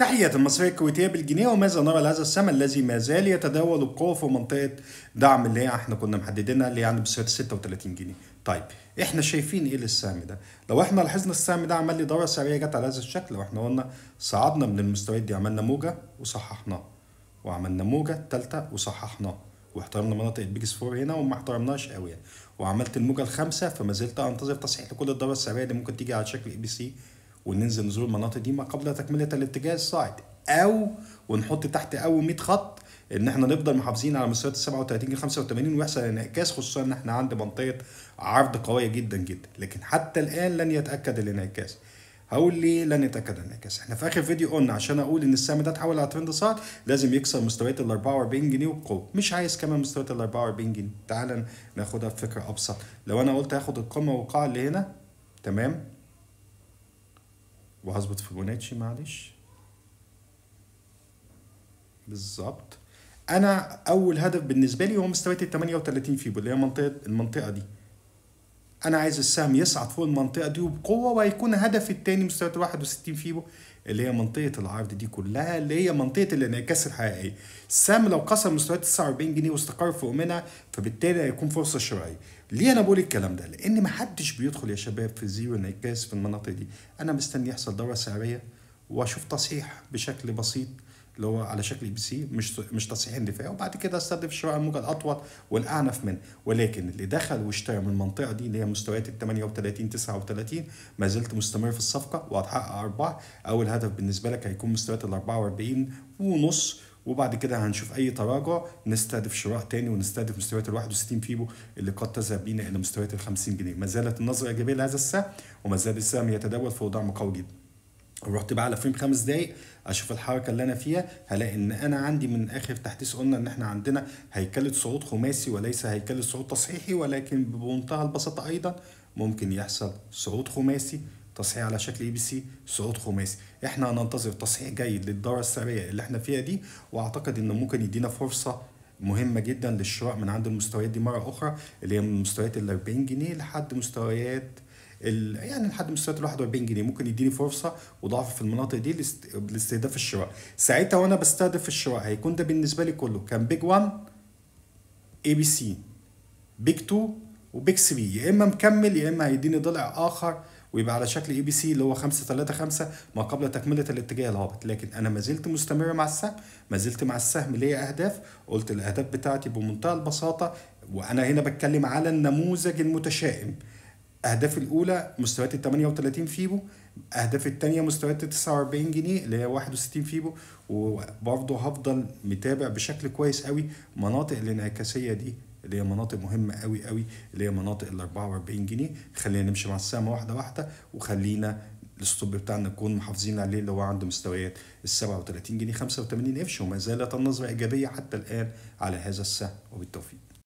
تحية المصرية الكويتية بالجنيه وماذا نرى لهذا السمن الذي ما زال يتداول بقوة في منطقة دعم اللي احنا كنا محددينها اللي يعني بسعر 36 جنيه. طيب احنا شايفين ايه للسهم ده؟ لو احنا لاحظنا السهم ده عمل لي دورة سريعة جت على هذا الشكل واحنا قلنا صعدنا من المستويات دي عملنا موجة وصححناها وعملنا موجة تالتة وصححناها واحترمنا مناطق البيجس فور هنا وما احترمناش قوي يعني وعملت الموجة الخامسة فما زلت انتظر تصحيح لكل الدورة السريعة اللي ممكن تيجي على شكل اي بي سي وننزل نزور المناطق دي ما قبل تكمله الاتجاه الصاعد او ونحط تحت او 100 خط ان احنا نفضل محافظين على مستويات ال 37 ل 85 ويحصل انعكاس خصوصا ان احنا عند منطقه عرض قويه جدا جدا لكن حتى الان لن يتاكد الانعكاس هقول ليه لن يتاكد الانعكاس احنا في اخر فيديو قلنا عشان اقول ان السهم ده اتحول على ترند صاعد لازم يكسر مستويات ال 44 جنيه وبقوه مش عايز كمان مستويات ال 44 جنيه تعال ناخدها بفكره ابسط لو انا قلت هاخد القمه والقاع اللي هنا تمام وهظبط فيبوناتشي معلش بالظبط انا اول هدف بالنسبه لي هو مستويات ال 38 فيبو اللي هي منطقه المنطقه دي انا عايز السهم يصعد فوق المنطقه دي وبقوه وهيكون هدفي الثاني مستويات 61 فيبو اللي هي منطقه العرض دي كلها اللي هي منطقه الانعكاس الحقيقيه السهم لو قسم مستويات 49 جنيه واستقر فوق منها فبالتالي هيكون فرصه شرائيه ليه انا بقول الكلام ده لان محدش بيدخل يا شباب في زيرو انعكاس في المناطق دي انا مستني يحصل دوره سعريه واشوف تصحيح بشكل بسيط اللي هو على شكل بي سي مش مش تصحيح دفاعي وبعد كده استهدف الشوارع الموجة الاطول والاعنف منه ولكن اللي دخل واشترى من المنطقه دي اللي هي مستويات ال 38 39 ما زلت مستمر في الصفقه وهتحقق ارباح اول هدف بالنسبه لك هيكون مستويات ال 44 ونص وبعد كده هنشوف اي تراجع نستهدف شراء تاني ونستهدف مستويات ال 61 فيبو اللي قد تذهب بينا الى مستويات ال 50 جنيه ما زالت النظره ايجابيه لهذا السهم وما زال السهم يتداول في وضع مقوي جدا رحت بقى على فريم خمس دقايق اشوف الحركه اللي انا فيها هلاقي ان انا عندي من اخر تحديث قلنا ان احنا عندنا هيكله صعود خماسي وليس هيكله صعود تصحيحي ولكن بمنتهى البساطه ايضا ممكن يحصل صعود خماسي تصحيح على شكل اي بي سي صعود خماسي احنا هننتظر تصحيح جيد للدوره السريه اللي احنا فيها دي واعتقد انه ممكن يدينا فرصه مهمة جدا للشراء من عند المستويات دي مرة أخرى اللي هي من مستويات ال 40 جنيه لحد مستويات يعني لحد مستويات ال 41 جنيه ممكن يديني فرصه وضعف في المناطق دي لاستهداف الشراء ساعتها وانا بستهدف الشراء هيكون ده بالنسبه لي كله كان بيج 1 اي بي سي بيج 2 وبيج 3 يا اما مكمل يا اما هيديني ضلع اخر ويبقى على شكل اي بي سي اللي هو 5 3 5 ما قبل تكمله الاتجاه الهابط لكن انا ما زلت مستمر مع السهم ما زلت مع السهم ليا اهداف قلت الاهداف بتاعتي بمنتهى البساطه وانا هنا بتكلم على النموذج المتشائم اهداف الاولى مستويات ال 38 فيبو اهداف الثانيه مستويات ال 49 جنيه اللي هي 61 فيبو وبرضه هفضل متابع بشكل كويس قوي مناطق الانعكاسيه دي اللي هي مناطق مهمه قوي قوي اللي هي مناطق ال 44 جنيه خلينا نمشي مع السهم واحده واحده وخلينا الاستوب بتاعنا نكون محافظين عليه اللي هو عنده مستويات ال 37 جنيه 85 قرش وما زالت النظره ايجابيه حتى الان على هذا السهم وبالتوفيق